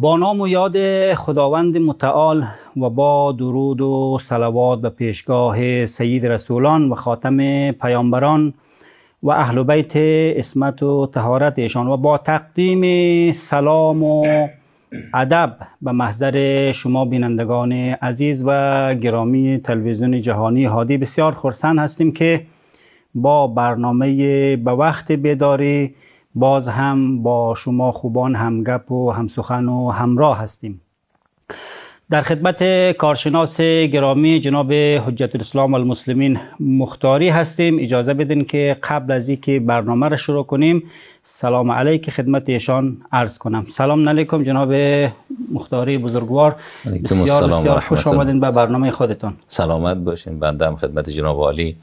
با نام و یاد خداوند متعال و با درود و صلوات به پیشگاه سید رسولان و خاتم پیامبران و اهل بیت اسمت و تهارت ایشان و با تقدیم سلام و ادب به محضر شما بینندگان عزیز و گرامی تلویزیون جهانی هادی بسیار خرسند هستیم که با برنامه به وقت بیداری باز هم با شما خوبان هم و همسخن و همراه هستیم در خدمت کارشناس گرامی جناب حجت الاسلام المسلمین مختاری هستیم اجازه بدین که قبل از اینکه برنامه را شروع کنیم سلام علیک خدمت ایشان عرض کنم سلام علیکم جناب مختاری بزرگوار بسیار بسیار خوش آمدین به برنامه خودتان سلامت باشین بنده هم خدمت جناب عالی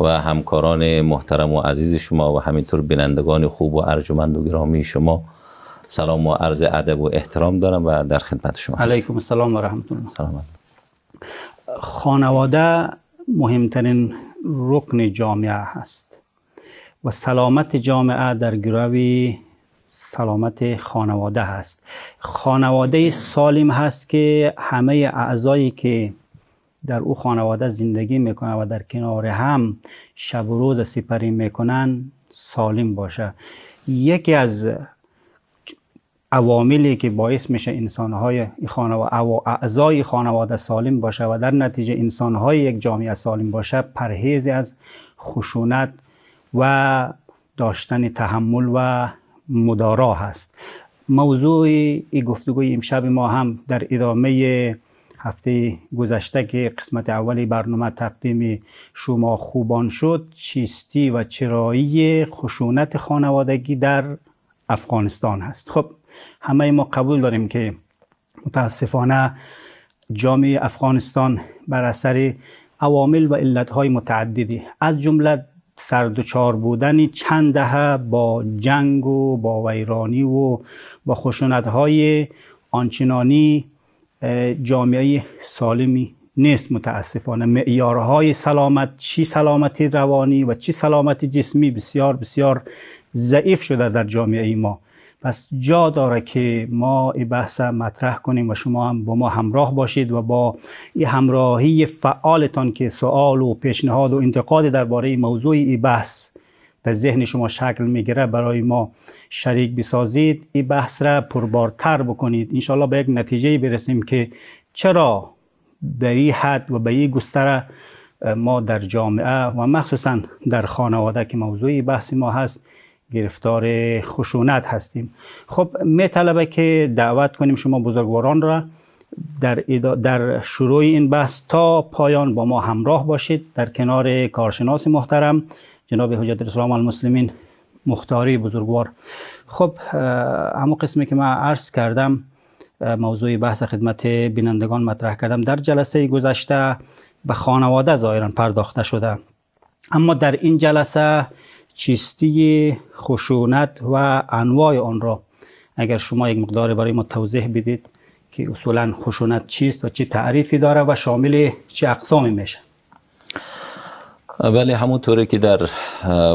و همکاران محترم و عزیز شما و همینطور بینندگان خوب و ارجمند و گرامی شما سلام و عرض ادب و احترام دارم و در خدمت شما هستم علیکم السلام و رحمت الله سلام خانواده مهمترین رکن جامعه هست و سلامت جامعه در گروی سلامت خانواده هست خانواده سالم هست که همه اعضایی که در او خانواده زندگی میکنه و در کنار هم شب و روز سپری میکنن سالم باشه یکی از عواملی که باعث میشه انسانهای خانواده اعضای خانواده سالم باشه و در نتیجه انسانهای یک جامعه سالم باشه پرهیز از خشونت و داشتن تحمل و مدارا هست موضوع ای گفتگوی امشب ما هم در ادامه هفته گذشته که قسمت اولی برنامه تقدیم شما خوبان شد چیستی و چرایی خشونت خانوادگی در افغانستان هست خب همه ما قبول داریم که متاسفانه جامعه افغانستان بر اثر عوامل و علتهای متعددی از جمله سردوچار بودن چند دهه با جنگ و با ویرانی و با خشونت های آنچنانی جامعه سالمی نیست متاسفانه معیارهای سلامت چی سلامتی روانی و چی سلامتی جسمی بسیار بسیار ضعیف شده در جامعه ما پس جا داره که ما این بحث مطرح کنیم و شما هم با ما همراه باشید و با این همراهی فعالتان که سوال و پیشنهاد و انتقاد درباره موضوع این بحث در ذهن شما شکل میگیره برای ما شریک بسازید این بحث را پربارتر بکنید انشالله به یک نتیجه برسیم که چرا در این حد و به این گستره ما در جامعه و مخصوصا در خانواده که موضوع بحث ما هست گرفتار خشونت هستیم خب می طلبه که دعوت کنیم شما بزرگواران را در, در شروع این بحث تا پایان با ما همراه باشید در کنار کارشناس محترم جناب حجت الاسلام المسلمین مختاری بزرگوار خب همون قسمی که من عرض کردم موضوع بحث خدمت بینندگان مطرح کردم در جلسه گذشته به خانواده ظاهرا پرداخته شده اما در این جلسه چیستی خشونت و انواع آن را اگر شما یک مقدار برای ما توضیح بدید که اصولا خشونت چیست و چه تعریفی داره و شامل چه اقسامی میشه بله همونطوره که در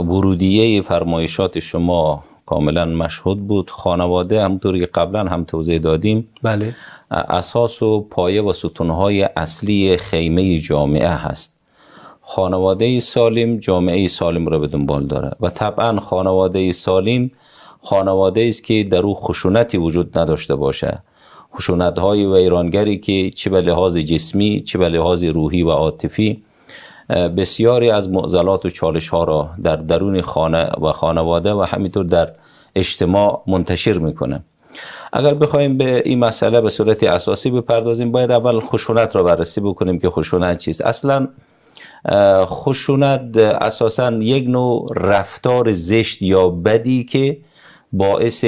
ورودیه فرمایشات شما کاملا مشهود بود خانواده همونطور که قبلا هم توضیح دادیم بله اساس و پایه و ستونهای اصلی خیمه جامعه هست خانواده سالم جامعه سالم را به دنبال داره و طبعا خانواده سالم خانواده است که در او خشونتی وجود نداشته باشه خشونت و ایرانگری که چه به لحاظ جسمی چه به لحاظ روحی و عاطفی بسیاری از معضلات و چالش ها را در درون خانه و خانواده و همینطور در اجتماع منتشر میکنه اگر بخوایم به این مسئله به صورت اساسی بپردازیم باید اول خشونت را بررسی بکنیم که خشونت چیست اصلا خشونت اساسا یک نوع رفتار زشت یا بدی که باعث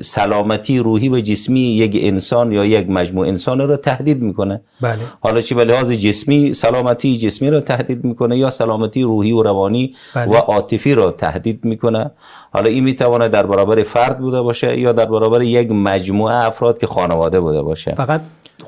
سلامتی روحی و جسمی یک انسان یا یک مجموع انسان رو تهدید میکنه بله. حالا چه به لحاظ جسمی سلامتی جسمی رو تهدید میکنه یا سلامتی روحی و روانی بله. و عاطفی رو تهدید میکنه حالا این میتونه در برابر فرد بوده باشه یا در برابر یک مجموعه افراد که خانواده بوده باشه فقط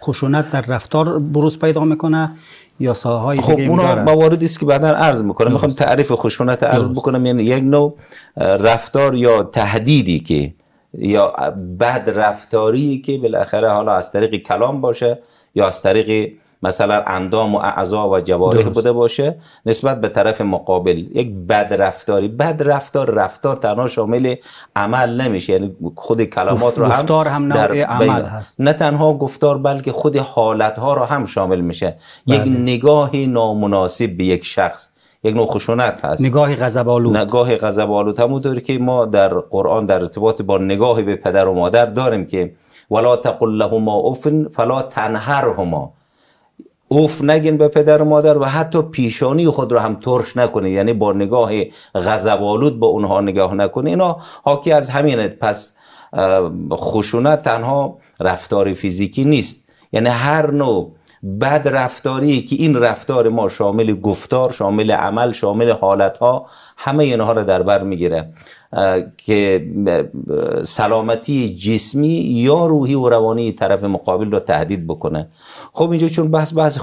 خشونت در رفتار بروز پیدا میکنه یا ساهای خب اونا مواردی است که بعدا عرض میکنه میخوام تعریف خشونت عرض بکنم یعنی یک نوع رفتار یا تهدیدی که یا بد رفتاری که بالاخره حالا از طریق کلام باشه یا از طریق مثلا اندام و اعضا و جوارح بوده باشه نسبت به طرف مقابل یک بد رفتاری بد رفتار رفتار تنها شامل عمل نمیشه یعنی خود کلمات رو هم گفتار هم در عمل هست نه تنها گفتار بلکه خود حالت ها رو هم شامل میشه یک بله. نگاه نامناسب به یک شخص یک نوع خشونت هست نگاه غضب آلود نگاه غضب آلود داره که ما در قرآن در ارتباط با نگاهی به پدر و مادر داریم که ولا تقل لهما افن فلا تنهرهما اوف نگین به پدر و مادر و حتی پیشانی خود را هم ترش نکنه یعنی با نگاه غضب‌آلود به اونها نگاه نکنه اینا حاکی از همینه پس خشونت تنها رفتار فیزیکی نیست یعنی هر نوع بد رفتاری که این رفتار ما شامل گفتار شامل عمل شامل حالت ها همه اینها را در بر میگیره که سلامتی جسمی یا روحی و روانی طرف مقابل رو تهدید بکنه خب اینجا چون بحث بحث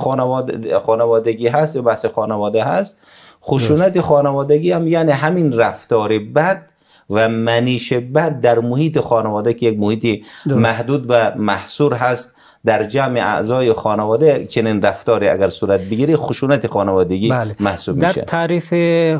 خانوادگی هست یا بحث خانواده هست خشونت خانوادگی هم یعنی همین رفتار بد و منیش بد در محیط خانواده که یک محیطی محدود و محصور هست در جمع اعضای خانواده چنین رفتاری اگر صورت بگیری خشونت خانوادگی بله. محسوب میشه در تعریف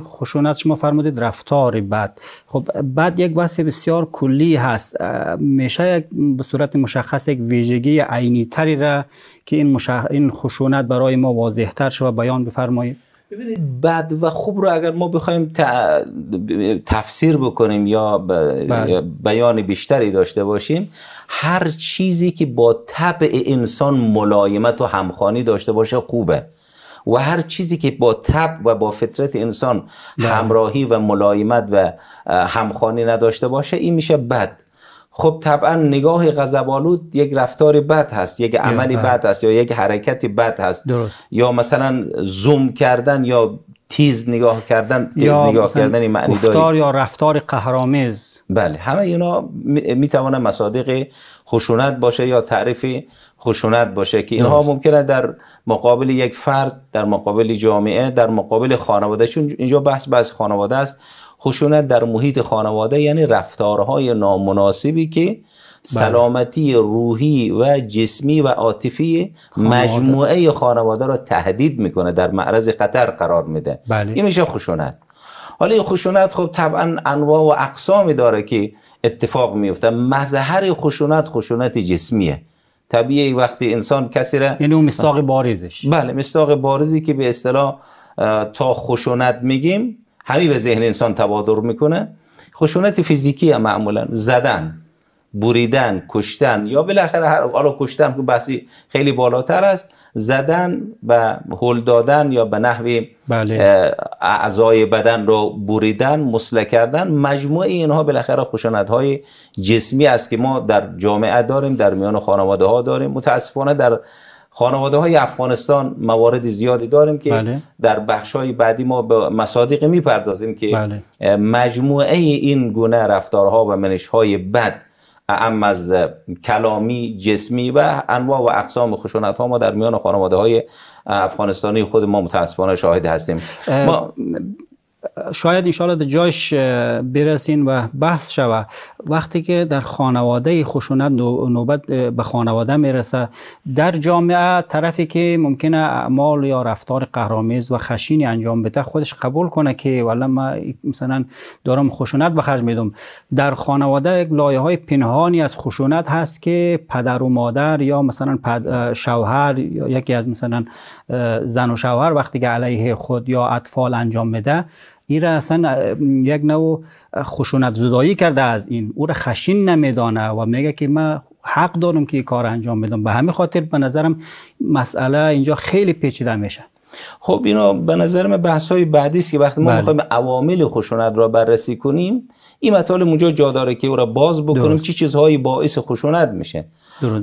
خشونت شما فرمودید رفتار بد خب بد یک وصف بسیار کلی هست میشه به صورت مشخص یک ویژگی عینی تری را که این, این خشونت برای ما واضح تر شود بیان بفرمایید ببینید بد و خوب رو اگر ما بخوایم تفسیر بکنیم بله. یا بیان بیشتری داشته باشیم هر چیزی که با طبع انسان ملایمت و همخانی داشته باشه خوبه و هر چیزی که با طب و با فطرت انسان بله. همراهی و ملایمت و همخانی نداشته باشه این میشه بد خب طبعا نگاه غضبالود یک رفتار بد هست یک عملی بله. بد هست یا یک حرکتی بد هست درست. یا مثلا زوم کردن یا تیز نگاه کردن تیز یا نگاه کردن معنی یا رفتار قهرآمیز بله همه اینا می توانه مصادیق خشونت باشه یا تعریف خشونت باشه که اینها ممکنه در مقابل یک فرد در مقابل جامعه در مقابل خانواده چون اینجا بحث بحث خانواده است خشونت در محیط خانواده یعنی رفتارهای نامناسبی که بله. سلامتی روحی و جسمی و عاطفی مجموعه خانواده را تهدید میکنه در معرض خطر قرار میده بله. این میشه خشونت حالا این خشونت خب طبعا انواع و اقسامی داره که اتفاق میفته مظهر خشونت خشونت جسمیه طبیعی وقتی انسان کسی را یعنی اون مستاق بارزش بله مستاق بارزی که به اصطلاح تا خشونت میگیم همین به ذهن انسان تبادر میکنه خشونت فیزیکی هم معمولا زدن بریدن کشتن یا بالاخره هر کشتن که بحثی خیلی بالاتر است زدن و هل دادن یا به نحوی بله. اعضای بدن رو بریدن مسله کردن مجموعه اینها بالاخره خشونت های جسمی است که ما در جامعه داریم در میان خانواده ها داریم متاسفانه در خانواده های افغانستان موارد زیادی داریم که بله. در بخش های بعدی ما به مصادیق میپردازیم که بله. مجموعه این گونه رفتارها و منش های بد اما از کلامی جسمی و انواع و اقسام خشونت ها ما در میان خانواده های افغانستانی خود ما متاسفانه شاهد هستیم ما شاید انشاءالله در جایش برسین و بحث شوه وقتی که در خانواده خشونت نوبت به خانواده میرسه در جامعه طرفی که ممکنه اعمال یا رفتار قهرامیز و خشینی انجام بده خودش قبول کنه که والا ما مثلا دارم خشونت به خرج میدم در خانواده یک لایه های پنهانی از خشونت هست که پدر و مادر یا مثلا شوهر یا یکی از مثلا زن و شوهر وقتی که علیه خود یا اطفال انجام بده این را اصلا یک نوع خشونت زدایی کرده از این او را خشین نمیدانه و میگه که من حق دارم که این کار انجام بدم به همین خاطر به نظرم مسئله اینجا خیلی پیچیده میشه خب اینا به نظر من بحث های بعدی است که وقتی ما بله. میخوایم عوامل خشونت را بررسی کنیم این مطالب اونجا جا داره که او را باز بکنیم چه چی چیزهایی باعث خشونت میشه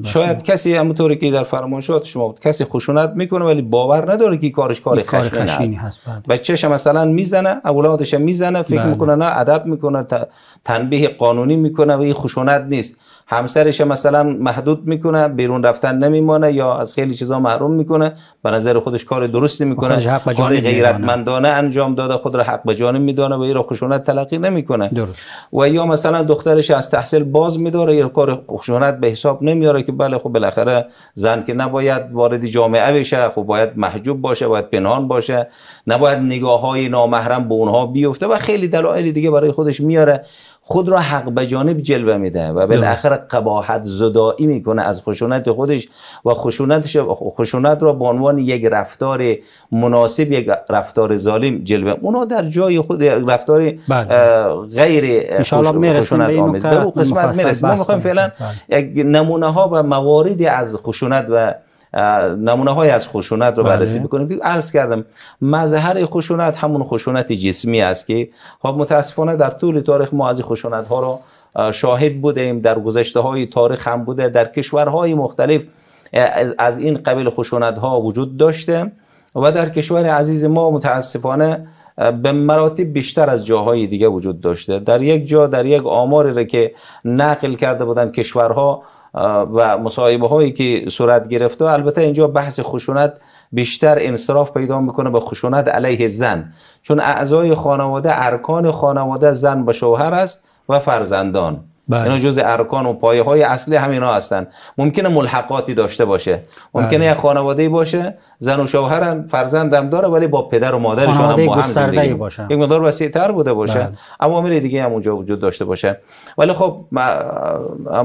شاید کسی همونطوری که در فرمانشات شما بود کسی خشونت میکنه ولی باور نداره که کارش کار بله، خشنی هست بچهش بله. مثلا میزنه اولادش میزنه فکر بله. میکنه نه ادب میکنه تنبیه قانونی میکنه و این خشونت نیست همسرش مثلا محدود میکنه بیرون رفتن نمیمانه یا از خیلی چیزا محروم میکنه به نظر خودش کار درستی میکنه کار غیرتمندانه انجام داده خود را حق به جانب میدانه و این را خشونت تلقی نمیکنه و یا مثلا دخترش از تحصیل باز میداره یا کار خشونت به حساب نمی میاره که بله خب بالاخره زن که نباید وارد جامعه بشه خب باید محجوب باشه باید پنهان باشه نباید نگاه های نامحرم به اونها بیفته و خیلی دلایل دیگه برای خودش میاره خود را حق به جانب جلوه میده و بالاخره قباحت زدایی میکنه از خشونت خودش و خشونتش خشونت را به عنوان یک رفتار مناسب یک رفتار ظالم جلوه اونا در جای خود رفتار بله. غیر خشونت آمیز در قسمت میرسیم ما میخوایم فعلا بله. یک نمونه ها و مواردی از خشونت و نمونه های از خشونت رو بررسی بله. بکنیم عرض کردم مظهر خشونت همون خشونت جسمی است که خب متاسفانه در طول تاریخ ما از خشونت ها رو شاهد بودیم در گذشته های تاریخ هم بوده در کشورهای مختلف از این قبیل خشونت ها وجود داشته و در کشور عزیز ما متاسفانه به مراتب بیشتر از جاهای دیگه وجود داشته در یک جا در یک آماری که نقل کرده بودن کشورها و مصاحبه هایی که صورت گرفته البته اینجا بحث خشونت بیشتر انصراف پیدا میکنه به خشونت علیه زن چون اعضای خانواده ارکان خانواده زن به شوهر است و فرزندان بله. اینا جز ارکان و پایه های اصلی همینا هستن ممکنه ملحقاتی داشته باشه ممکنه بله. خانواده باشه زن و فرزند فرزندم داره ولی با پدر و مادرشون هم با هم زندگی باشن. یک مقدار تر بوده باشه بله. اما عوامل دیگه هم اونجا وجود داشته باشه ولی خب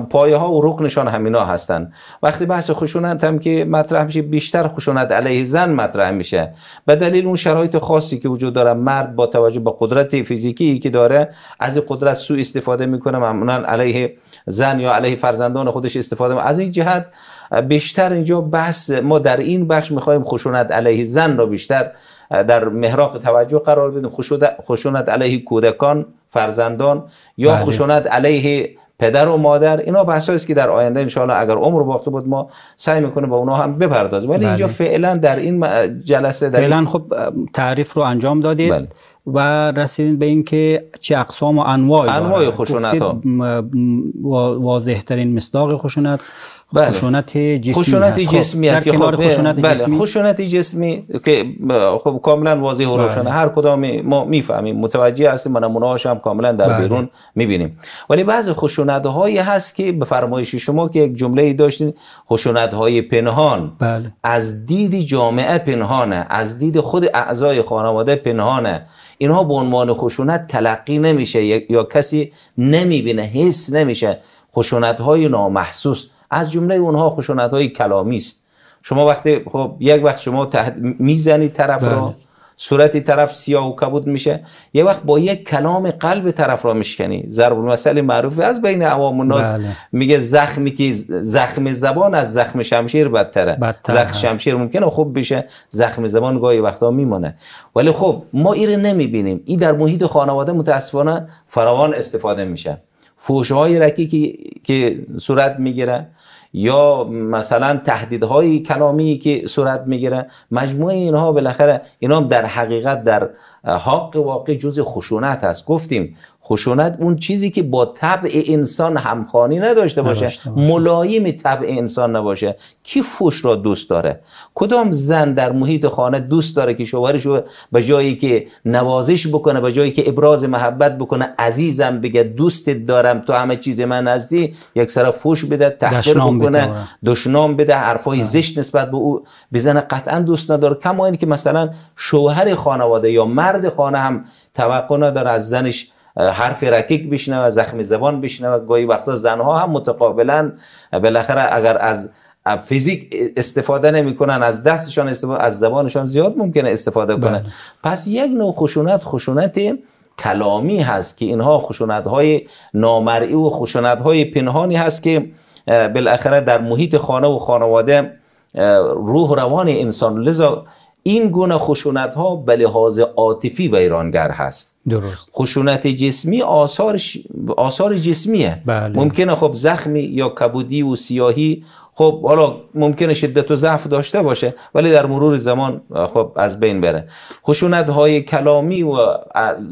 پایه ها و رکنشان همینا هستن وقتی بحث خشونت هم که مطرح میشه بیشتر خشونت علیه زن مطرح میشه به دلیل اون شرایط خاصی که وجود داره مرد با توجه به قدرت فیزیکی که داره از قدرت سوء استفاده میکنه معمولا علیه زن یا علیه فرزندان خودش استفاده ما. از این جهت بیشتر اینجا بحث ما در این بخش میخوایم خشونت علیه زن را بیشتر در مهراق توجه قرار بدیم خشونت علیه کودکان فرزندان یا بله. خشونت علیه پدر و مادر اینا بحث است که در آینده انشاءالله اگر عمر باقی بود ما سعی میکنه با اونا هم بپردازیم ولی اینجا بله. فعلا در این جلسه فعلا خب تعریف رو انجام دادید بله. و رسیدین به اینکه چه اقسام و انواع انواع خشونت ها واضح ترین مصداق خشونت بله. خشونت جسمی خشونت خب، جسمی است خب, خب خشونت بله، جسمی خشونت جسمی که خب کاملا واضح و بله. روشنه هر کدام ما میفهمیم متوجه هستیم من مناش هم کاملا در بله. بیرون میبینیم ولی بعضی خشونت هایی هست که به فرمایش شما که یک جمله داشتین خشونت های پنهان بله. از دید جامعه پنهانه از دید خود اعضای خانواده پنهانه اینها به عنوان خشونت تلقی نمیشه یا کسی نمیبینه حس نمیشه خشونت های نامحسوس از جمله اونها خشونت های کلامی است شما وقتی خب یک وقت شما میزنی میزنید طرف را صورتی طرف سیاه و کبود میشه یه وقت با یک کلام قلب طرف را میشکنی ضرب المثل معروف از بین عوام الناس بله. میگه زخمی که زخم زبان از زخم شمشیر بدتره زخم هست. شمشیر ممکنه خوب بشه زخم زبان گاهی وقتا میمونه ولی خب ما این نمیبینیم این در محیط خانواده متاسفانه فراوان استفاده میشه فوشهای رکی که, که صورت میگیره یا مثلا تهدیدهای کلامی که صورت میگیره مجموعه اینها بالاخره اینا در حقیقت در حق واقع جز خشونت است گفتیم خشونت خب اون چیزی که با طبع انسان همخانی نداشته باشه ملایم طبع انسان نباشه کی فوش را دوست داره کدام زن در محیط خانه دوست داره که شوهرش به جایی که نوازش بکنه به جایی که ابراز محبت بکنه عزیزم بگه دوستت دارم تو همه چیز من هستی یک سر فوش بده تحقیر بکنه دشنام بده حرفای بله. زشت نسبت به او بزنه قطعا دوست نداره کما اینکه مثلا شوهر خانواده یا مرد خانه هم توقع نداره از زنش حرف رکیک بشنوه زخم زبان بشنوه گاهی وقتا زنها هم متقابلا بالاخره اگر از فیزیک استفاده نمیکنن از دستشان استفاده از زبانشان زیاد ممکنه استفاده بله. کنن پس یک نوع خشونت خشونت کلامی هست که اینها خشونت های نامرئی و خشونت های پنهانی هست که بالاخره در محیط خانه و خانواده روح روان انسان لذا این گونه خشونت ها به لحاظ عاطفی و ایرانگر هست درست خشونت جسمی آثار, آثار جسمیه بله. ممکنه خب زخمی یا کبودی و سیاهی خب حالا ممکنه شدت و ضعف داشته باشه ولی در مرور زمان خب از بین بره خشونت های کلامی و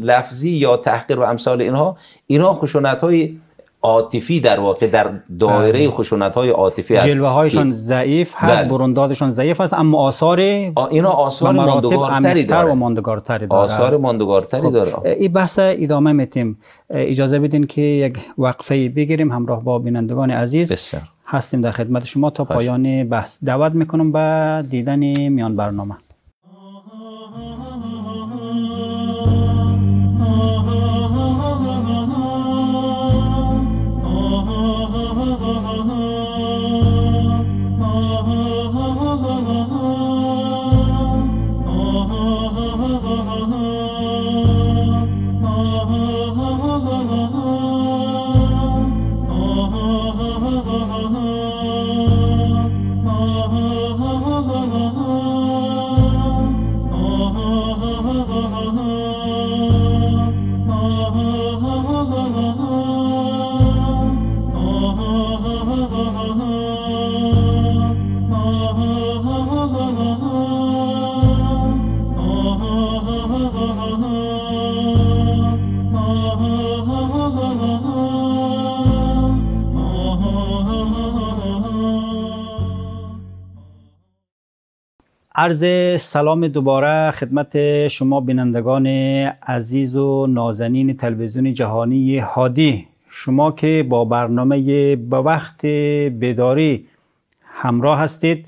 لفظی یا تحقیر و امثال اینها اینها خشونت های عاطفی در واقع در دایره بله. خشونت های عاطفی هست جلوه هایشان ضعیف هست بله. بروندادشان ضعیف است، اما آثار اینا آثار ماندگارتری داره و ماندگارتری داره آثار ماندگارتری خب، داره این بحث ادامه میتیم اجازه بدین که یک وقفه بگیریم همراه با بینندگان عزیز هستیم در خدمت شما تا پایان بحث دعوت میکنم به دیدن میان برنامه عرض سلام دوباره خدمت شما بینندگان عزیز و نازنین تلویزیون جهانی هادی شما که با برنامه به وقت بیداری همراه هستید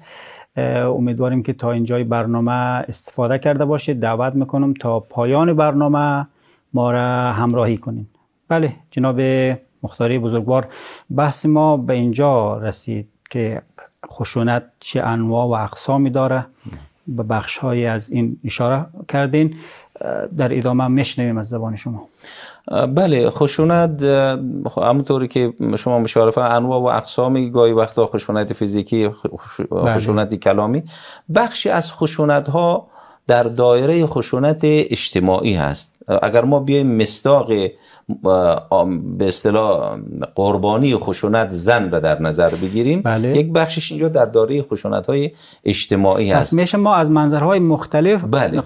امیدواریم که تا اینجای برنامه استفاده کرده باشید دعوت میکنم تا پایان برنامه ما را همراهی کنید بله جناب مختاری بزرگوار بحث ما به اینجا رسید که خشونت چه انواع و اقسامی داره به بخش های از این اشاره کردین در ادامه میشنویم از زبان شما بله خشونت خب، همونطوری که شما مشارفه انواع و اقسام گاهی وقتا خشونت فیزیکی خشونت بله. کلامی بخشی از خشونت ها در دایره خشونت اجتماعی هست اگر ما بیایم مستاق به اصطلاح قربانی خشونت زن را در نظر بگیریم بله. یک بخشش اینجا در دایره خشونت های اجتماعی هست پس میشه ما از منظرهای مختلف بله.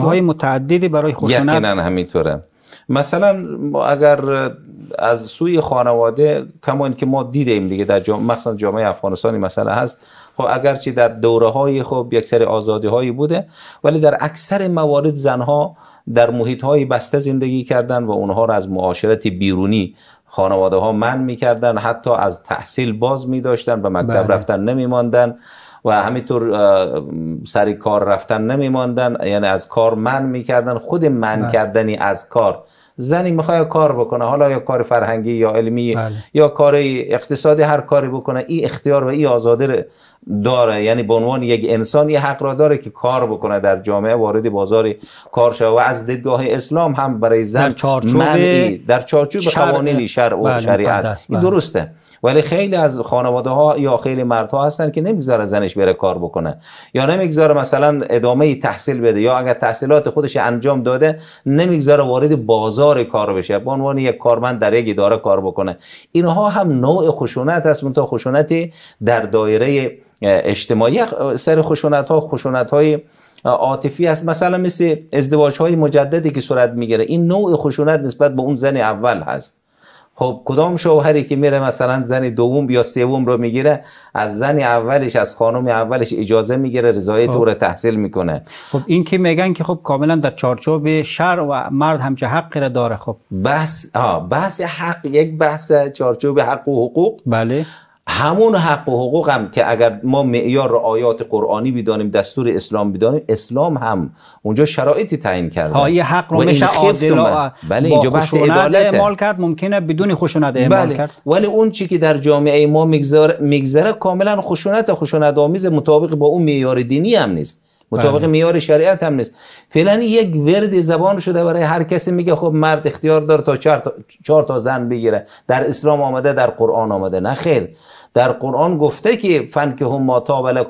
های متعددی برای خشونت یقینا همینطوره مثلا اگر از سوی خانواده کما که ما دیدیم دیگه در جامعه مخصوصا جامعه افغانستانی مثلا هست خب اگرچه در دوره های خب یک سری آزادی هایی بوده ولی در اکثر موارد زنها در محیط های بسته زندگی کردن و اونها را از معاشرت بیرونی خانواده ها من میکردن حتی از تحصیل باز می داشتن به مکتب بله. رفتن نمی ماندن و همینطور سری کار رفتن نمی ماندن یعنی از کار من میکردن خود من بله. کردنی از کار زنی میخواد کار بکنه حالا یا کار فرهنگی یا علمی بله. یا کار اقتصادی هر کاری بکنه این اختیار و این آزاده داره یعنی به عنوان یک انسان یه حق را داره که کار بکنه در جامعه وارد بازار کار شود و از دیدگاه اسلام هم برای زن در چارچوب در چارچوب قوانین شرع و بله، شریعت این بله. درسته ولی خیلی از خانواده ها یا خیلی مردها هستن که نمیگذاره زنش بره کار بکنه یا نمیگذاره مثلا ادامه تحصیل بده یا اگر تحصیلات خودش انجام داده نمیگذاره وارد بازار کار بشه به عنوان یک کارمند در یک اداره کار بکنه اینها هم نوع خشونت هست منتها خشونتی در دایره اجتماعی سر خشونت ها خشونت های عاطفی است مثلا مثل ازدواج های مجددی که صورت میگیره این نوع خشونت نسبت به اون زن اول هست خب کدام شوهری که میره مثلا زن دوم یا سوم رو میگیره از زن اولش از خانم اولش اجازه میگیره رضایت خب. او رو تحصیل میکنه خب این که میگن که خب کاملا در چارچوب شر و مرد همچه حقی را داره خب بحث بحث حق یک بحث چارچوب حق و حقوق بله همون حق و حقوق هم که اگر ما معیار را آیات قرآنی بدانیم دستور اسلام بدانیم اسلام هم اونجا شرایطی تعیین کرده های حق رو میشه آدلا بله اینجا بحث عدالت اعمال کرد ممکنه بدون خشونت اعمال بله، کرد ولی اون چی که در جامعه ما میگذره کاملا خشونت خشونت آمیز مطابق با اون معیار دینی هم نیست مطابق بله. میار شریعت هم نیست فعلا یک ورد زبان شده برای هر کسی میگه خب مرد اختیار داره تا چهار تا, زن بگیره در اسلام آمده در قرآن آمده نه خیر در قرآن گفته که فن که هم ما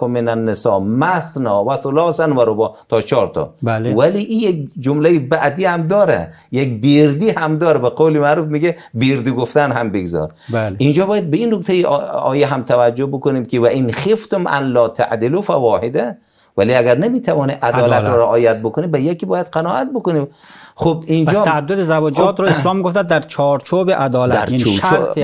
من مثنا و ثلاثا و ربا تا چهار تا بله. ولی این یک جمله بعدی هم داره یک بیردی هم داره به قول معروف میگه بیردی گفتن هم بگذار بله. اینجا باید به این نکته آیه هم توجه بکنیم که و این خفتم ان لا تعدلوا فواحده ولی اگر نمیتوانه عدالت, عدالت. را رعایت بکنه به یکی باید قناعت بکنه خب اینجا پس تعدد زواجات رو خب، اسلام گفته در چارچوب عدالت در یعنی شرط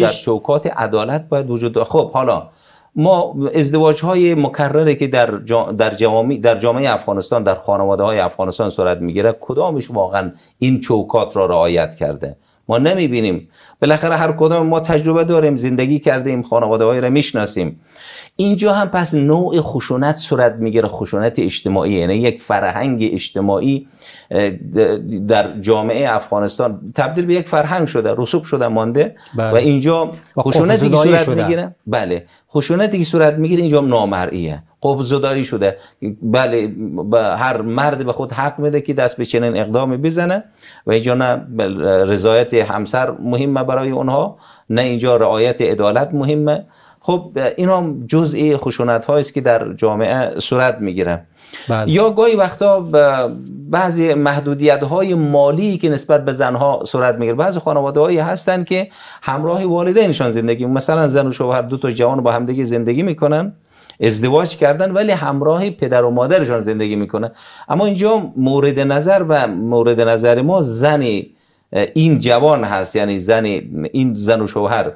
در چوکات عدالت باید وجود داشته. خب حالا ما ازدواج های مکرره که در در جامعه در جامعه افغانستان در خانواده های افغانستان صورت میگیره کدامش واقعا این چوکات را رعایت کرده ما نمیبینیم بالاخره هر کدام ما تجربه داریم زندگی کردیم، ایم خانواده های را میشناسیم اینجا هم پس نوع خشونت صورت میگیره خشونت اجتماعی یعنی یک فرهنگ اجتماعی در جامعه افغانستان تبدیل به یک فرهنگ شده رسوب شده مانده بله. و اینجا خشونتی که صورت میگیره بله خشونتی که صورت میگیره اینجا نامرئیه قبضداری شده بله با هر مرد به خود حق میده که دست به چنین اقدامی بزنه و اینجا نه رضایت همسر مهمه برای اونها نه اینجا رعایت عدالت مهمه خب اینا جزئی خشونت است که در جامعه صورت میگیره بله. یا گاهی وقتا بعضی محدودیت های مالی که نسبت به زنها صورت میگیره بعضی خانواده هایی هستن که همراه والدینشان زندگی مثلا زن و شوهر دو تا جوان با همدیگه زندگی میکنن ازدواج کردن ولی همراه پدر و مادرشان زندگی میکنه اما اینجا مورد نظر و مورد نظر ما زن این جوان هست یعنی زن این زن و شوهر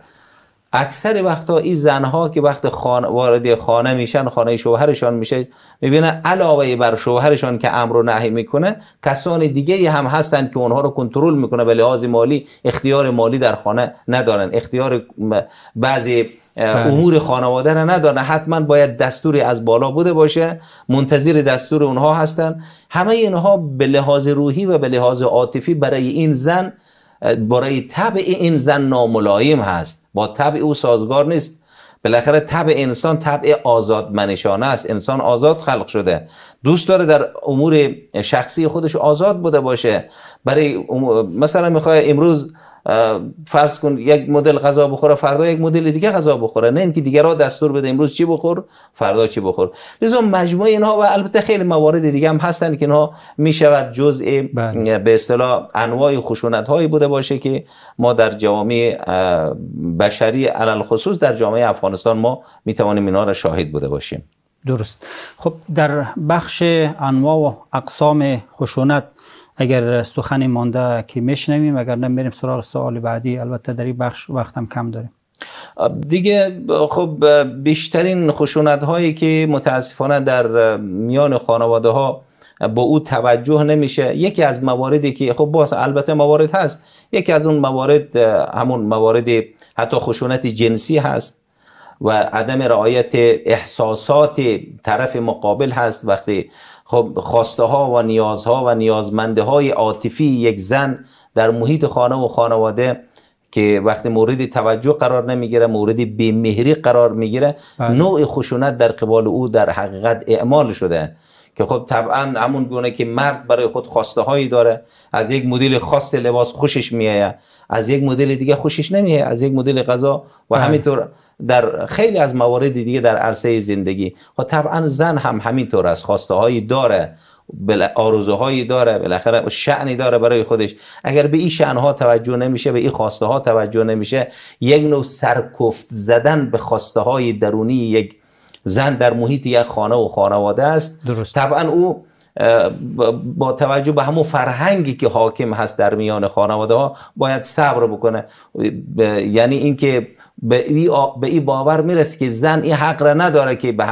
اکثر وقتا این زنها که وقت خان... وارد خانه میشن خانه شوهرشان میشه میبینه علاوه بر شوهرشان که امر و نهی میکنه کسان دیگه هم هستن که اونها رو کنترل میکنه به لحاظ مالی اختیار مالی در خانه ندارن اختیار بعضی بله. امور خانواده را ندانه حتما باید دستوری از بالا بوده باشه منتظر دستور اونها هستن همه اینها به لحاظ روحی و به لحاظ عاطفی برای این زن برای طبع این زن ناملایم هست با طبع او سازگار نیست بالاخره طبع انسان طبع آزاد منشانه است انسان آزاد خلق شده دوست داره در امور شخصی خودش آزاد بوده باشه برای مثلا میخواه امروز فرض کن یک مدل غذا بخوره فردا یک مدل دیگه غذا بخوره نه اینکه دیگه را دستور بده امروز چی بخور فردا چی بخور لذا مجموعه اینها و البته خیلی موارد دیگه هم هستن که اینها می شود جزء بله. به اصطلاح انواع خشونت هایی بوده باشه که ما در جامعه بشری علل خصوص در جامعه افغانستان ما می توانیم اینها را شاهد بوده باشیم درست خب در بخش انواع و اقسام خشونت اگر سخن مانده که میشنویم اگر نه میریم سراغ سوال بعدی البته در این بخش وقتم کم داریم دیگه خب بیشترین خشونت هایی که متاسفانه در میان خانواده ها با او توجه نمیشه یکی از مواردی که خب باز البته موارد هست یکی از اون موارد همون موارد حتی خشونت جنسی هست و عدم رعایت احساسات طرف مقابل هست وقتی خب خواسته ها و نیازها و نیازمنده های عاطفی یک زن در محیط خانه و خانواده که وقتی مورد توجه قرار نمیگیره مورد بیمهری قرار میگیره بله. نوع خشونت در قبال او در حقیقت اعمال شده که خب طبعا همون گونه که مرد برای خود خواسته هایی داره از یک مدل خاص لباس خوشش میآید از یک مدل دیگه خوشش نمیه از یک مدل غذا و بله. همینطور در خیلی از موارد دیگه در عرصه زندگی خب طبعا زن هم همینطور است خواسته هایی داره بل... آرزوهایی داره بالاخره شعنی داره برای خودش اگر به این شعنها توجه نمیشه به این خواسته ها توجه نمیشه یک نوع سرکفت زدن به خواسته های درونی یک زن در محیط یک خانه و خانواده است درست. طبعا او با توجه به همون فرهنگی که حاکم هست در میان خانواده ها باید صبر بکنه یعنی اینکه به این باور میرسه که زن این حق را نداره که به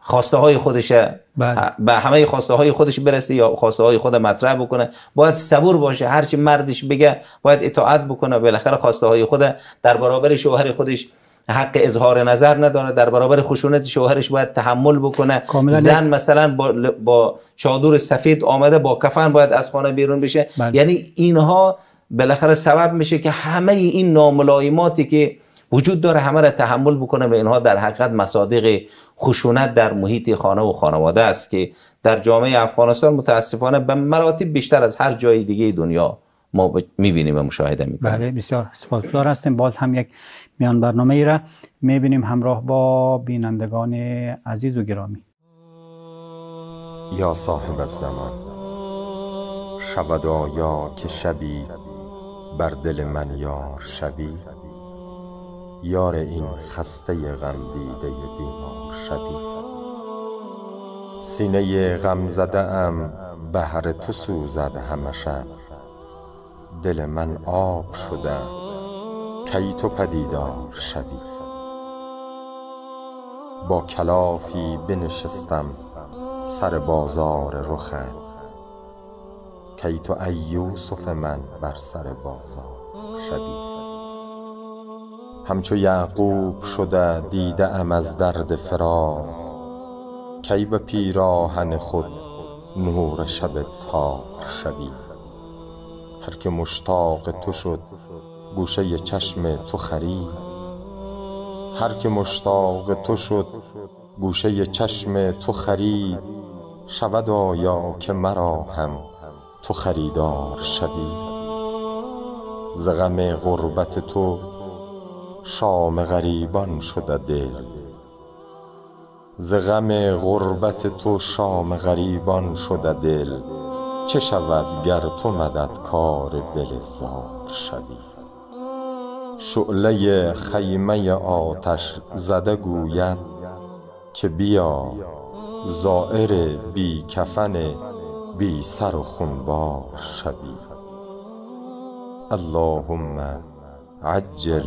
خواسته های خودش بله. به همه خواسته های خودش برسه یا خواسته های خود مطرح بکنه باید صبور باشه هرچی مردش بگه باید اطاعت بکنه بالاخره خواسته های خود در برابر شوهر خودش حق اظهار نظر نداره در برابر خشونت شوهرش باید تحمل بکنه زن مثلا با, با چادر سفید آمده با کفن باید از خانه بیرون بشه بله. یعنی اینها بالاخره سبب میشه که همه این ناملایماتی که وجود داره همه را تحمل بکنه و اینها در حقیقت مصادیق خشونت در محیط خانه و خانواده است که در جامعه افغانستان متاسفانه به مراتب بیشتر از هر جای دیگه دنیا ما میبینیم و مشاهده میکنیم بله بسیار سپاسگزار هستیم باز هم یک میان برنامه ای را میبینیم همراه با بینندگان عزیز و گرامی یا صاحب الزمان شود آیا که شبی بر دل من یار شوی یار این خسته غم دیده بیمار شدی سینه غم زده ام بهر تو سوزد همشم دل من آب شده کی تو پدیدار شدی با کلافی بنشستم سر بازار رخن کی تو ای یوسف من بر سر بازار شدی همچو یعقوب شده دیده ام از درد فراق کی به پیراهن خود نور شب تار شدی هر که مشتاق تو شد گوشه چشم تو خری هر که مشتاق تو شد گوشه چشم تو خرید شود آیا که مرا هم تو خریدار شدی ز غم غربت تو شام غریبان شده دل ز غم غربت تو شام غریبان شده دل چه شود گر تو مددکار دل زار شوی شعله خیمه آتش زده گوید که بیا زائر بی کفن بی سر و خونبار شوی اللهم عجل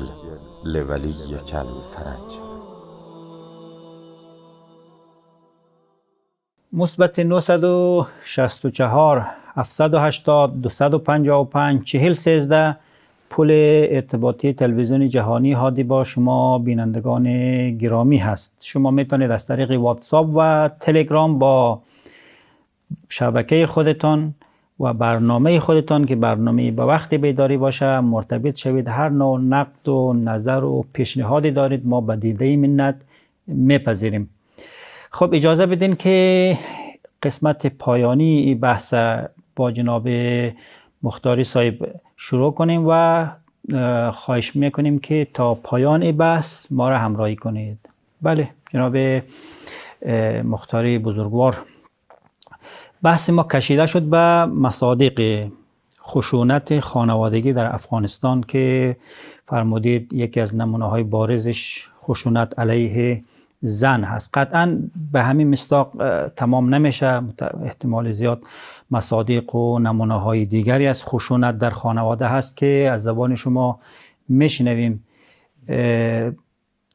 لولی کل فرج مثبت 964 780 255 4013 پل ارتباطی تلویزیون جهانی هادی با شما بینندگان گرامی هست شما میتونید از طریق واتساپ و تلگرام با شبکه خودتان و برنامه خودتان که برنامه به وقت بیداری باشه مرتبط شوید هر نوع نقد و نظر و پیشنهادی دارید ما به دیده منت میپذیریم خب اجازه بدین که قسمت پایانی بحث با جناب مختاری صاحب شروع کنیم و خواهش میکنیم که تا پایان بحث ما را همراهی کنید بله جناب مختاری بزرگوار بحث ما کشیده شد به مسادق خشونت خانوادگی در افغانستان که فرمودید یکی از نمونه های بارزش خشونت علیه زن هست قطعا به همین مستاق تمام نمیشه احتمال زیاد مصادیق و نمونه های دیگری از خشونت در خانواده هست که از زبان شما میشنویم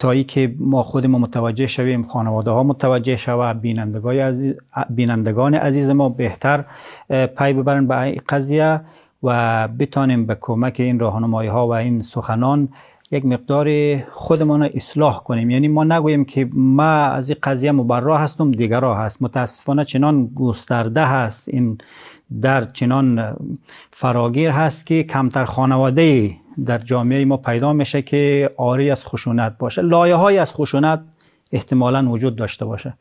تایی که ما خود ما متوجه شویم خانواده ها متوجه شوه بینندگان عزیز، بینندگان عزیز ما بهتر پی ببرن به قضیه و بتانیم به کمک این راهنمایی ها و این سخنان یک مقدار خودمان رو اصلاح کنیم یعنی ما نگوییم که ما از این قضیه مبرا هستم دیگر هست متاسفانه چنان گسترده هست این در چنان فراگیر هست که کمتر خانواده در جامعه ما پیدا میشه که آری از خشونت باشه لایه های از خشونت احتمالا وجود داشته باشه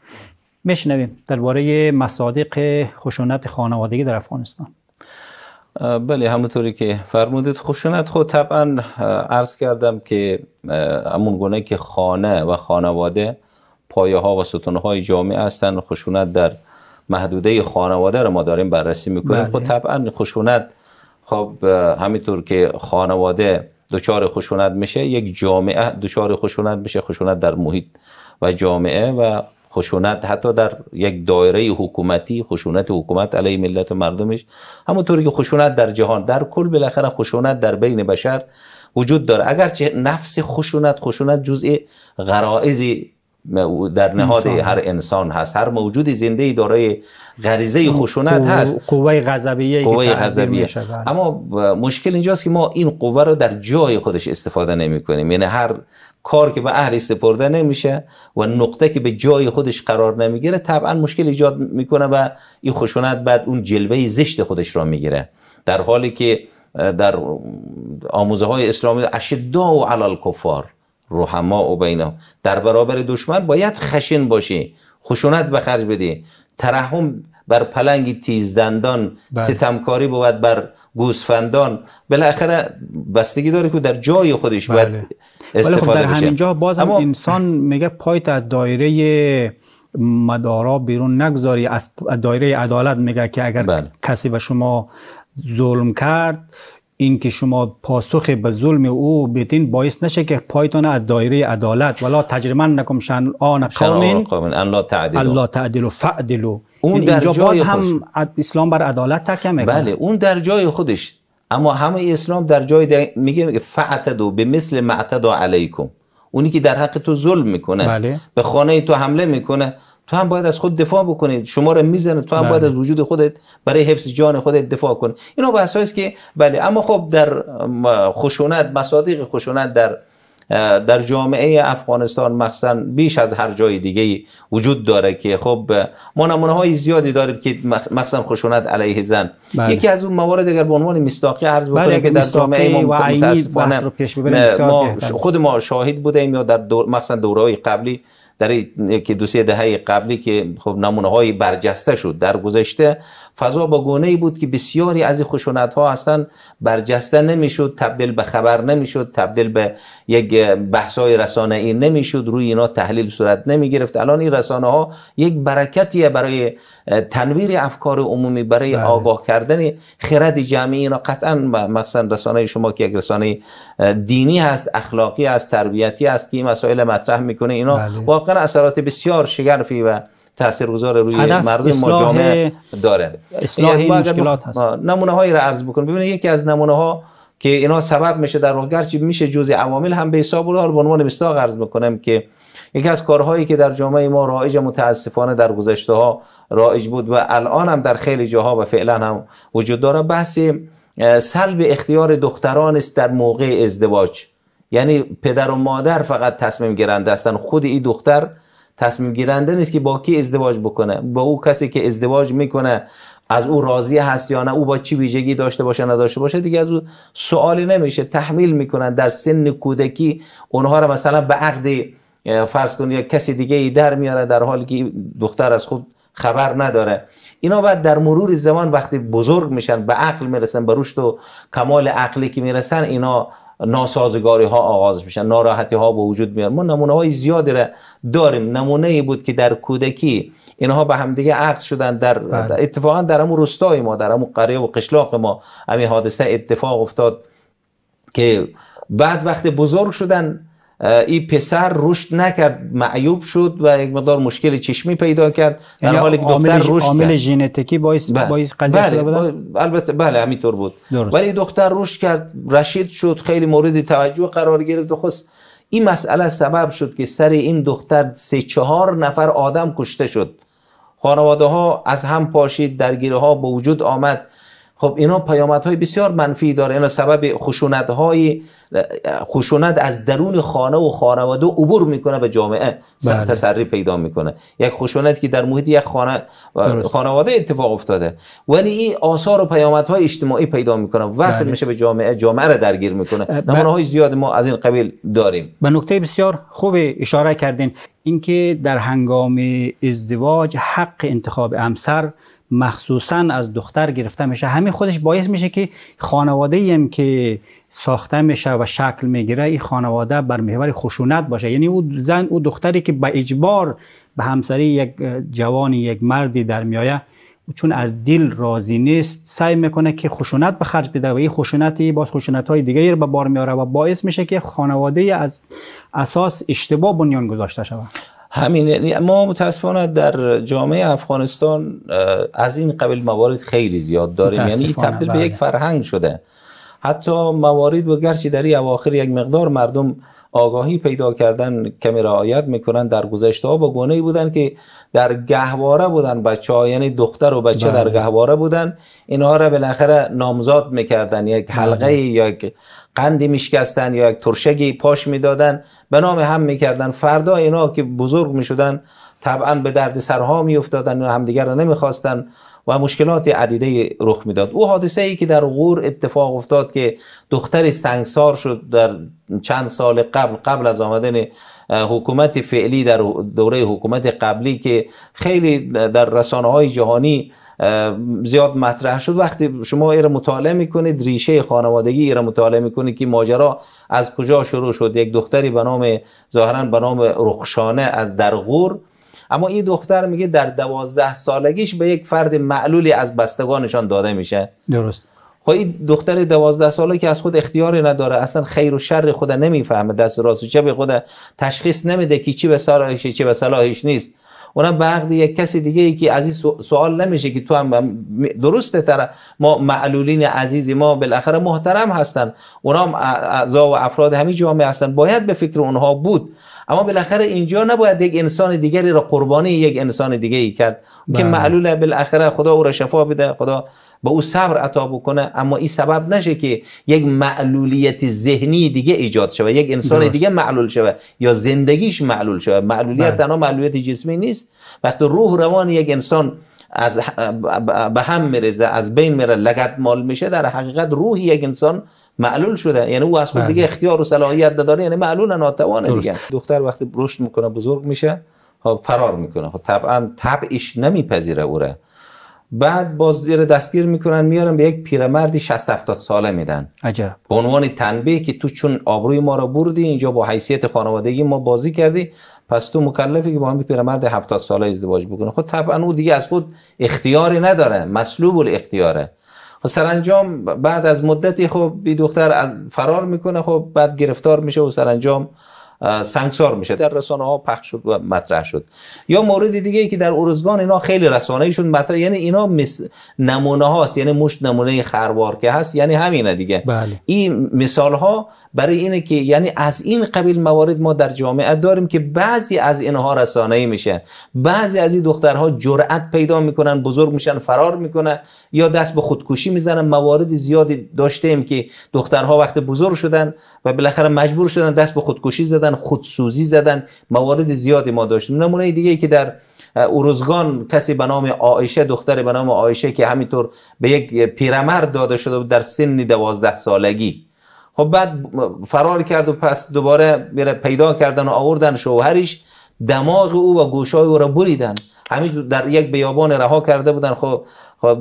میشنویم درباره مصادق خشونت خانوادگی در افغانستان بله همونطوری که فرمودید خشونت خب خود خب طبعا عرض کردم که همون گونه که خانه و خانواده پایه ها و ستون های جامعه هستند خشونت خب در محدوده خانواده رو ما داریم بررسی میکنیم خب بله. طبعا خشونت خب همینطور که خانواده دچار خشونت میشه یک جامعه دچار خشونت میشه خشونت در محیط و جامعه و خشونت حتی در یک دایره حکومتی خشونت حکومت علیه ملت و مردمش همونطوری که خشونت در جهان در کل بالاخره خشونت در بین بشر وجود داره اگرچه نفس خشونت خشونت جزء غرائز در نهاد هر انسان هست هر موجود زنده دارای غریزه خشونت هست قوه غضبیه قوه غضبیه بله. اما مشکل اینجاست که ما این قوه رو در جای خودش استفاده نمی کنیم یعنی هر کار که به اهلی سپرده نمیشه و نقطه که به جای خودش قرار نمیگیره طبعا مشکل ایجاد میکنه و این خشونت بعد اون جلوه زشت خودش را میگیره در حالی که در آموزه های اسلامی اشدا و علال کفار روحما و بینا در برابر دشمن باید خشن باشی خشونت به خرج بدی ترحم بر پلنگ تیزدندان بله. ستمکاری بود بر گوسفندان بالاخره بستگی داره که در جای خودش بله. باید استفاده خب در همین جا باز هم انسان میگه پایت از دایره مدارا بیرون نگذاری از دایره عدالت میگه که اگر بله. کسی به شما ظلم کرد این که شما پاسخ به ظلم او بدین باعث نشه که پایتان از دایره عدالت ولا نکم شن آن قومین الله تعدلو الله تعدلو فعدلو اون یعنی در جای باز هم خودش. اسلام بر عدالت تکمه بله اون در جای خودش اما همه اسلام در جای میگه فعتدو به مثل معتدو علیکم اونی که در حق تو ظلم میکنه بله. به خانه تو حمله میکنه تو هم باید از خود دفاع بکنید شما رو میزنه تو هم بله. باید از وجود خودت برای حفظ جان خودت دفاع کنی اینا بحث است که بله اما خب در خشونت مصادیق خشونت در در جامعه افغانستان مخصوصا بیش از هر جای دیگه وجود داره که خب ما نمونه های زیادی داریم که مخصوصا خشونت علیه زن بله. یکی از اون موارد اگر به عنوان مستاقی عرض بله، بکنیم که در جامعه خب ما متاسفانه ما خود ما شاهد بودیم یا در دور مخصوصا دورهای قبلی در یکی دو سه دهه قبلی که خب نمونه های برجسته شد در گذشته فضا با گونه ای بود که بسیاری از خشونت ها اصلا برجسته نمیشد تبدیل به خبر نمیشد تبدیل به یک بحث های رسانه ای نمیشد روی اینا تحلیل صورت نمی گرفت الان این رسانه ها یک برکتیه برای تنویر افکار عمومی برای بله. آگاه کردن خرد جمعی اینا قطعا مثلا رسانه شما که یک رسانه دینی هست اخلاقی است تربیتی است که این مسائل مطرح میکنه اینا بله. اثرات بسیار شگرفی و گذار روی مردم ما جامعه داره اصلاح یعنی مشکلات هست نمونه هایی را عرض بکنم ببینید یکی از نمونه ها که اینا سبب میشه در واقع گرچه میشه جزء عوامل هم به حساب رو به عنوان مثال عرض میکنم که یکی از کارهایی که در جامعه ما رایج متاسفانه در گذشته ها رایج بود و الان هم در خیلی جاها و فعلا هم وجود داره بحث سلب اختیار دختران است در موقع ازدواج یعنی پدر و مادر فقط تصمیم گیرنده هستن خود این دختر تصمیم گیرنده نیست که با کی ازدواج بکنه با او کسی که ازدواج میکنه از او راضی هست یا نه او با چی ویژگی داشته باشه نداشته باشه دیگه از او سوالی نمیشه تحمیل میکنن در سن کودکی اونها رو مثلا به عقد فرض کن یا کسی دیگه ای در میاره در حالی که دختر از خود خبر نداره اینا بعد در مرور زمان وقتی بزرگ میشن به عقل میرسن به رشد و کمال عقلی که میرسن اینا ناسازگاری ها آغاز میشن ناراحتی ها به وجود میاد ما نمونه های زیادی را داریم نمونه ای بود که در کودکی اینها به همدیگه عکس شدن در بله. اتفاقا در همون روستای ما در همون قریه و قشلاق ما همین حادثه اتفاق افتاد که بعد وقت بزرگ شدن این پسر رشد نکرد معیوب شد و یک مقدار مشکل چشمی پیدا کرد در یعنی حالی که دختر رشد عامل ژنتیکی باعث بله. باعث قضیه بله، شده بود؟ البته بله همینطور بود درست. ولی دختر رشد کرد رشید شد خیلی مورد توجه قرار گرفت و خص این مسئله سبب شد که سر این دختر سه چهار نفر آدم کشته شد خانواده ها از هم پاشید درگیری ها به وجود آمد خب اینا پیامدهای بسیار منفی داره اینا سبب خشونت های خشونت از درون خانه و خانواده عبور میکنه به جامعه بله. تسری پیدا میکنه یک خشونت که در محیط یک خانه خانواده اتفاق افتاده ولی این آثار و پیامدهای اجتماعی پیدا میکنه وصل بله. میشه به جامعه جامعه را درگیر میکنه نمونه های بله. زیاد ما از این قبیل داریم به نکته بسیار خوب اشاره کردین اینکه در هنگام ازدواج حق انتخاب امسر مخصوصا از دختر گرفته میشه همین خودش باعث میشه که خانواده هم که ساخته میشه و شکل میگیره این خانواده بر محور خشونت باشه یعنی او زن او دختری که به اجبار به همسری یک جوانی یک مردی در میایه چون از دل راضی نیست سعی میکنه که خشونت به خرج بده و این خشونت باز خشونت های دیگه رو به بار میاره و باعث میشه که خانواده از اساس اشتباه بنیان گذاشته شود همین یعنی ما متاسفانه در جامعه افغانستان از این قبیل موارد خیلی زیاد داریم یعنی تبدیل به یک بله. فرهنگ شده حتی موارد و گرچه در این اواخر یک مقدار مردم آگاهی پیدا کردن کمی رعایت میکنن در گذشته ها با گونه بودن که در گهواره بودن بچه ها یعنی دختر و بچه در بله. گهواره بودن اینها را بالاخره نامزاد میکردن یک بله. حلقه یا یک قندی میشکستن یا یک ترشگی پاش میدادن به نام هم میکردن فردا اینا که بزرگ میشدن طبعا به درد سرها میافتادن همدیگر را نمیخواستن و مشکلات عدیده رخ میداد او حادثه ای که در غور اتفاق افتاد که دختری سنگسار شد در چند سال قبل قبل از آمدن حکومت فعلی در دوره حکومت قبلی که خیلی در رسانه های جهانی زیاد مطرح شد وقتی شما ایره مطالعه میکنید ریشه خانوادگی ایره مطالعه میکنید که ماجرا از کجا شروع شد یک دختری به نام ظاهرا به نام رخشانه از غور اما این دختر میگه در دوازده سالگیش به یک فرد معلولی از بستگانشان داده میشه درست خب این دختر دوازده ساله که از خود اختیاری نداره اصلا خیر و شر خود نمیفهمه دست راست و چپ خود تشخیص نمیده که چی به صلاحش چی به صلاحش نیست اونم بعد یک کسی دیگه ای که از این سوال نمیشه که تو هم درسته تر ما معلولین عزیزی ما بالاخره محترم هستن اونا اعضا و افراد همین جامعه هستن باید به فکر اونها بود اما بالاخره اینجا نباید یک انسان دیگری را قربانی یک انسان دیگری کرد که بله. معلوله بالاخره خدا او را شفا بده خدا به او صبر عطا بکنه اما این سبب نشه که یک معلولیت ذهنی دیگه ایجاد شود یک انسان دیگه معلول شود یا زندگیش معلول شود معلولیت بله. تنها معلولیت جسمی نیست وقتی روح روان یک انسان از به هم میرزه از بین میره لگت مال میشه در حقیقت روح یک انسان معلول شده یعنی او از خود دیگه بله. اختیار و صلاحیت نداره یعنی معلول ناتوانه دیگه دختر وقتی رشد میکنه بزرگ میشه خب فرار میکنه خب طبعا طبعش نمیپذیره اوره. بعد باز دستگیر میکنن میارن به یک پیرمردی 60 70 ساله میدن عجب به عنوان تنبیه که تو چون آبروی ما را بردی اینجا با حیثیت خانوادگی ما بازی کردی پس تو مکلفی که با هم پیرمرد 70 ساله ازدواج بکنه خب طبعا او دیگه از خود اختیاری نداره مسلوب الاختیاره خب سرانجام بعد از مدتی خب بی دختر از فرار میکنه خب بعد گرفتار میشه و سرانجام سنگسار میشه در رسانه ها پخش شد و مطرح شد یا مورد دیگه ای که در ارزگان اینا خیلی رسانه ایشون مطرح یعنی اینا نمونه هاست یعنی مشت نمونه خروار که هست یعنی همینه دیگه بله. این مثال ها برای اینه که یعنی از این قبیل موارد ما در جامعه داریم که بعضی از اینها رسانه ای میشه بعضی از این دخترها جرأت پیدا میکنن بزرگ میشن فرار میکنن یا دست به خودکشی میزنن موارد زیادی داشتیم که دخترها وقت بزرگ شدن و بالاخره مجبور شدن دست به خودکشی زدن زدن خودسوزی زدن موارد زیادی ما داشتیم نمونه دیگه ای که در اروزگان کسی به نام عایشه دختر به نام عایشه که همینطور به یک پیرمرد داده شده بود در سن دوازده سالگی خب بعد فرار کرد و پس دوباره میره پیدا کردن و آوردن شوهرش دماغ او و گوشای او را بریدن همین در یک بیابان رها کرده بودن خب خب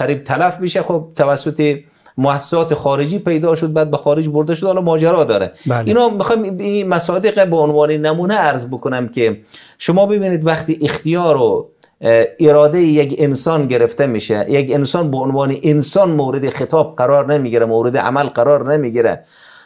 قریب تلف میشه خب توسط مؤسسات خارجی پیدا شد بعد به خارج برده شد حالا ماجرا داره بله. اینا میخوام این مصادیق به عنوان نمونه عرض بکنم که شما ببینید وقتی اختیار و اراده یک انسان گرفته میشه یک انسان به عنوان انسان مورد خطاب قرار نمیگیره مورد عمل قرار نمیگیره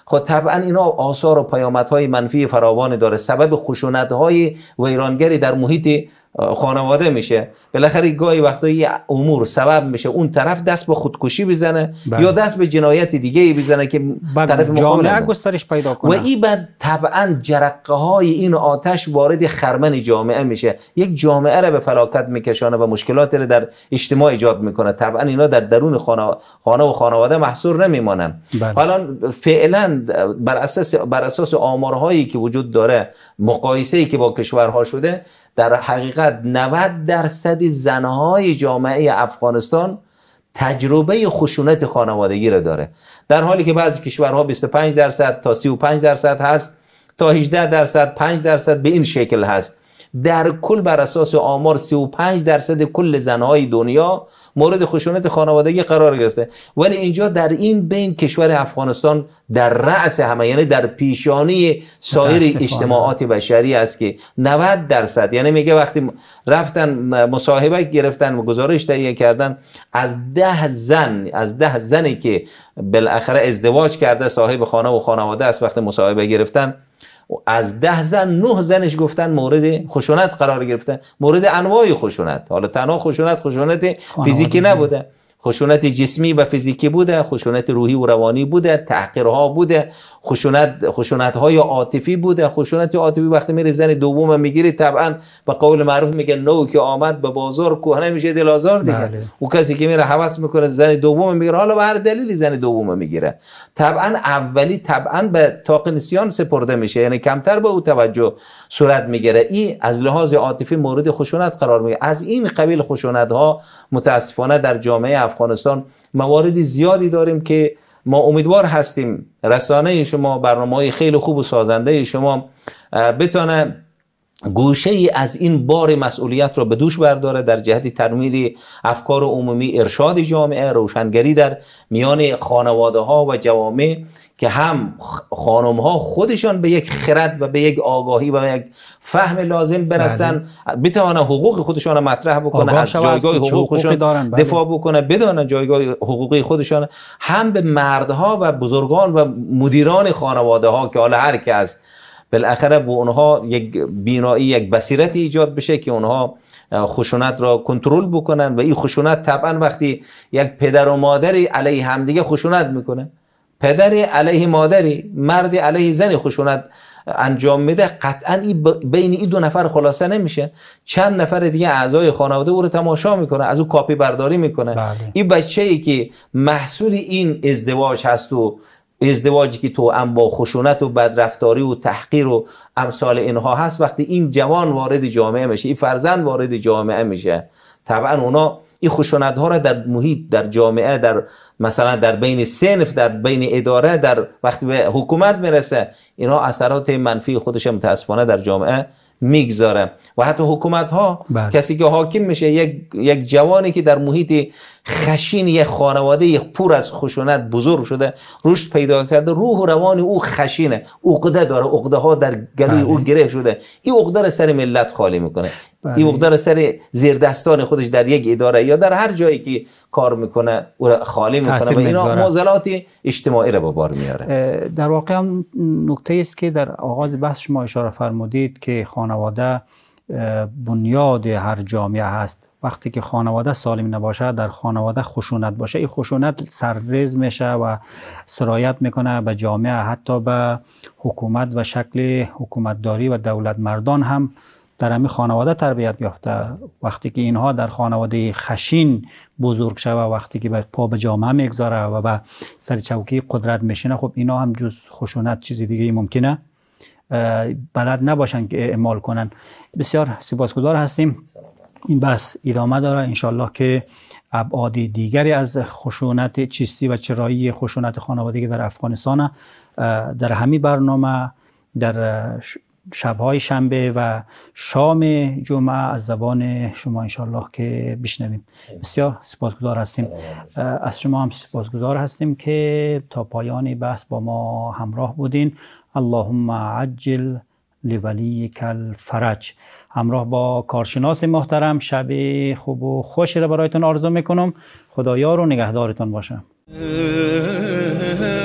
خب طبعا اینا آثار و پیامدهای منفی فراوانی داره سبب خشونت های ویرانگری در محیط خانواده میشه بالاخره گاهی وقتا یه امور سبب میشه اون طرف دست به خودکشی بزنه بله. یا دست به جنایت دیگه ای بزنه که طرف جامعه گسترش پیدا کنه و این بعد طبعا جرقه های این آتش وارد خرمن جامعه میشه یک جامعه را به فلاکت میکشانه و مشکلات رو در اجتماع ایجاد میکنه طبعا اینا در درون خانه, و خانواده محصور نمیمانن بله. حالا فعلا بر اساس بر اساس آمارهایی که وجود داره مقایسه ای که با کشورها شده در حقیقت 90 درصد زنهای جامعه افغانستان تجربه خشونت خانوادگی را داره در حالی که بعضی کشورها 25 درصد تا 35 درصد هست تا 18 درصد 5 درصد به این شکل هست در کل بر اساس آمار 35 درصد کل زنهای دنیا مورد خشونت خانوادگی قرار گرفته ولی اینجا در این بین کشور افغانستان در رأس همه یعنی در پیشانی سایر اجتماعات بشری است که 90 درصد یعنی میگه وقتی رفتن مصاحبه گرفتن و گزارش تهیه کردن از ده زن از ده زنی که بالاخره ازدواج کرده صاحب خانه و خانواده است وقتی مصاحبه گرفتن از ده زن نه زنش گفتن مورد خشونت قرار گرفتن مورد انواع خشونت حالا تنها خشونت خشونت فیزیکی نبوده خشونت جسمی و فیزیکی بوده خشونت روحی و روانی بوده تحقیرها بوده خشونت خشونت های عاطفی بوده خشونت عاطفی وقتی میری زن دوم میگیری طبعا به قول معروف میگه نو که آمد به بازار کهنه میشه دل آزار دیگه بله. او کسی که میره حواس میکنه زن دوم میگیره حالا به هر دلیلی زن دوم میگیره طبعا اولی طبعا به تاقنسیان سپرده میشه یعنی کمتر به او توجه صورت میگیره ای از لحاظ عاطفی مورد خشونت قرار میگیره از این قبیل خشونت ها متاسفانه در جامعه افغانستان مواردی زیادی داریم که ما امیدوار هستیم رسانه شما برنامه های خیلی خوب و سازنده شما بتانه گوشه ای از این بار مسئولیت را به دوش برداره در جهت تنویر افکار عمومی ارشاد جامعه روشنگری در میان خانواده ها و جوامع که هم خانم ها خودشان به یک خرد و به یک آگاهی و به یک فهم لازم برسن بتوانن بله. حقوق خودشان را مطرح بکنن از جایگاه حقوقشان بله. دفاع بکنن بدانن جایگاه حقوقی خودشان هم به مردها و بزرگان و مدیران خانواده ها که حالا هر کس بالاخره با اونها یک بینایی یک بصیرتی ایجاد بشه که اونها خشونت را کنترل بکنن و این خشونت طبعا وقتی یک پدر و مادری علیه همدیگه خشونت میکنه پدری علیه مادری مرد علیه زنی خشونت انجام میده قطعا این بین این دو نفر خلاصه نمیشه چند نفر دیگه اعضای خانواده او رو تماشا میکنه از او کاپی برداری میکنه بله. این بچه ای که محصول این ازدواج هست و ازدواجی که هم با خشونت و بدرفتاری و تحقیر و امثال اینها هست وقتی این جوان وارد جامعه میشه این فرزند وارد جامعه میشه طبعا اونا این خشونت ها را در محیط در جامعه در مثلا در بین سنف در بین اداره در وقتی به حکومت میرسه اینها اثرات منفی خودش متاسفانه در جامعه میگذاره و حتی حکومت ها بله. کسی که حاکم میشه یک, یک جوانی که در محیط خشین یک خانواده پور از خشونت بزرگ شده رشد پیدا کرده روح و روان او خشینه عقده داره عقده ها در گلوی او بله. گره شده این عقده رو سر ملت خالی میکنه بله. این مقدار سر زیر دستان خودش در یک اداره یا در هر جایی که کار میکنه او را خالی میکنه و اینا معضلات اجتماعی را به بار میاره در واقع هم نکته است که در آغاز بحث شما اشاره فرمودید که خانواده بنیاد هر جامعه هست وقتی که خانواده سالم نباشه در خانواده خشونت باشه این خشونت سرریز میشه و سرایت میکنه به جامعه حتی به حکومت و شکل حکومتداری و دولت مردان هم در همین خانواده تربیت یافته وقتی که اینها در خانواده خشین بزرگ و وقتی که پا به جامعه میگذاره و به سر چوکی قدرت میشینه خب اینا هم جز خشونت چیزی دیگه ممکنه بلد نباشن که اعمال کنن بسیار سپاسگزار هستیم این بس ادامه داره انشالله که ابعاد دیگری از خشونت چیستی و چرایی خشونت خانوادگی در افغانستان در همین برنامه در شبهای شنبه و شام جمعه از زبان شما انشالله که بشنویم بسیار سپاسگزار هستیم از شما هم سپاسگزار هستیم که تا پایان بحث با ما همراه بودین اللهم عجل لولی کل فرج همراه با کارشناس محترم شب خوب و خوشی را برایتون آرزو میکنم خدایا رو نگهدارتان باشم